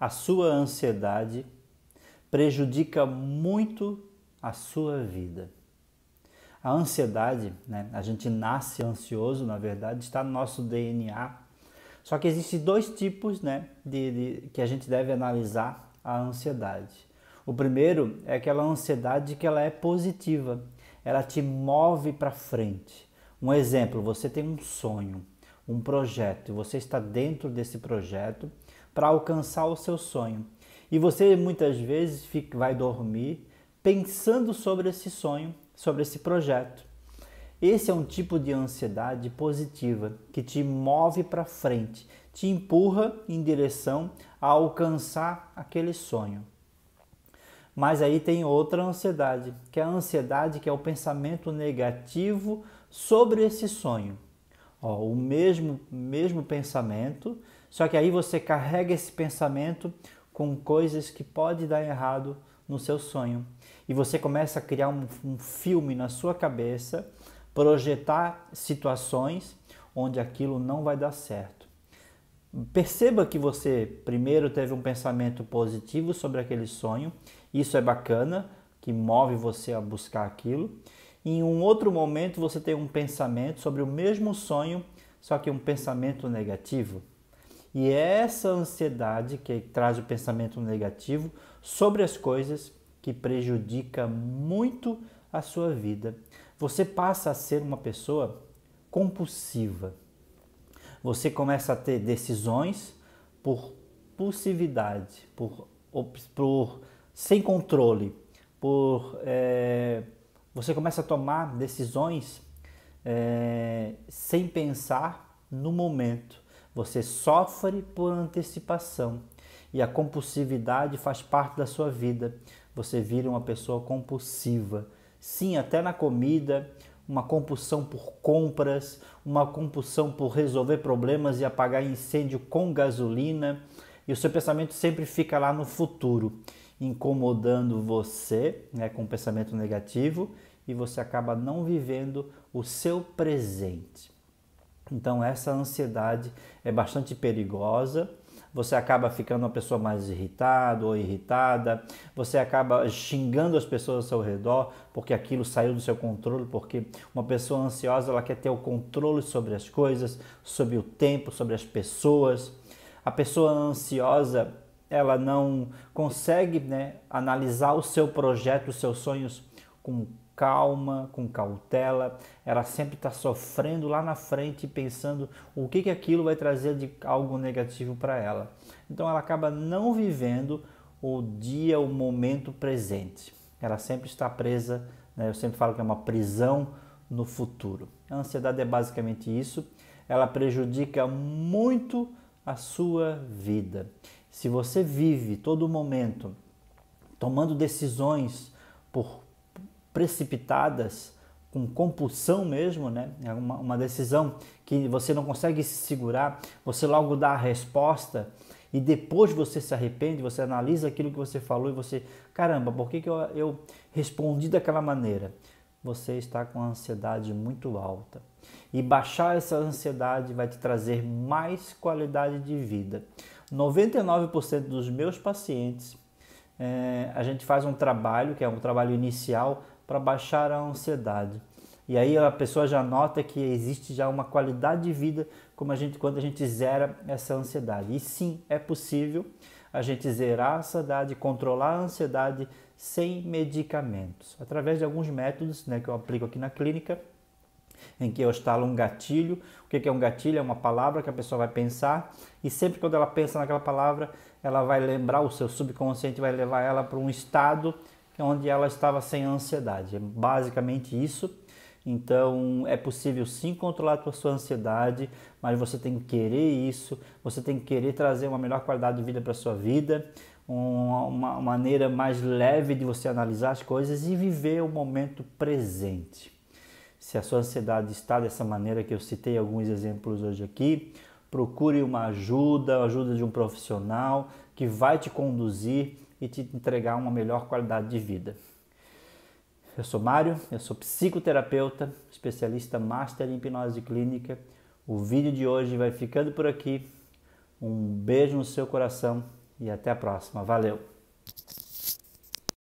a sua ansiedade prejudica muito a sua vida. A ansiedade, né? a gente nasce ansioso, na verdade, está no nosso DNA. Só que existem dois tipos né, de, de, que a gente deve analisar a ansiedade. O primeiro é aquela ansiedade que ela é positiva, ela te move para frente. Um exemplo, você tem um sonho, um projeto, você está dentro desse projeto para alcançar o seu sonho. E você muitas vezes fica, vai dormir pensando sobre esse sonho, sobre esse projeto. Esse é um tipo de ansiedade positiva que te move para frente, te empurra em direção a alcançar aquele sonho. Mas aí tem outra ansiedade, que é a ansiedade que é o pensamento negativo sobre esse sonho. Ó, o mesmo, mesmo pensamento, só que aí você carrega esse pensamento com coisas que pode dar errado no seu sonho. E você começa a criar um, um filme na sua cabeça, projetar situações onde aquilo não vai dar certo. Perceba que você primeiro teve um pensamento positivo sobre aquele sonho, isso é bacana, que move você a buscar aquilo. Em um outro momento você tem um pensamento sobre o mesmo sonho, só que um pensamento negativo. E é essa ansiedade que traz o pensamento negativo sobre as coisas que prejudica muito a sua vida. Você passa a ser uma pessoa compulsiva. Você começa a ter decisões por pulsividade, por, por sem controle, por é, você começa a tomar decisões é, sem pensar no momento. Você sofre por antecipação e a compulsividade faz parte da sua vida. Você vira uma pessoa compulsiva. Sim, até na comida, uma compulsão por compras, uma compulsão por resolver problemas e apagar incêndio com gasolina. E o seu pensamento sempre fica lá no futuro, incomodando você né, com o pensamento negativo e você acaba não vivendo o seu presente. Então, essa ansiedade é bastante perigosa. Você acaba ficando uma pessoa mais irritada ou irritada, você acaba xingando as pessoas ao seu redor porque aquilo saiu do seu controle, porque uma pessoa ansiosa ela quer ter o controle sobre as coisas, sobre o tempo, sobre as pessoas. A pessoa ansiosa, ela não consegue né, analisar o seu projeto, os seus sonhos com calma, com cautela, ela sempre está sofrendo lá na frente, pensando o que, que aquilo vai trazer de algo negativo para ela. Então ela acaba não vivendo o dia, o momento presente. Ela sempre está presa, né? eu sempre falo que é uma prisão no futuro. A ansiedade é basicamente isso, ela prejudica muito a sua vida. Se você vive todo momento tomando decisões por precipitadas, com compulsão mesmo, né? É uma, uma decisão que você não consegue se segurar, você logo dá a resposta e depois você se arrepende, você analisa aquilo que você falou e você, caramba, por que, que eu, eu respondi daquela maneira? Você está com a ansiedade muito alta. E baixar essa ansiedade vai te trazer mais qualidade de vida. 99% dos meus pacientes, é, a gente faz um trabalho, que é um trabalho inicial, para baixar a ansiedade. E aí a pessoa já nota que existe já uma qualidade de vida como a gente, quando a gente zera essa ansiedade. E sim, é possível a gente zerar a ansiedade, controlar a ansiedade sem medicamentos, através de alguns métodos né, que eu aplico aqui na clínica, em que eu instalo um gatilho. O que é um gatilho? É uma palavra que a pessoa vai pensar e sempre quando ela pensa naquela palavra, ela vai lembrar, o seu subconsciente vai levar ela para um estado é onde ela estava sem ansiedade. É basicamente isso. Então é possível sim controlar a sua ansiedade, mas você tem que querer isso, você tem que querer trazer uma melhor qualidade de vida para sua vida, uma, uma maneira mais leve de você analisar as coisas e viver o momento presente. Se a sua ansiedade está dessa maneira que eu citei alguns exemplos hoje aqui, procure uma ajuda, ajuda de um profissional que vai te conduzir e te entregar uma melhor qualidade de vida. Eu sou Mário, eu sou psicoterapeuta, especialista master em hipnose clínica. O vídeo de hoje vai ficando por aqui. Um beijo no seu coração e até a próxima. Valeu!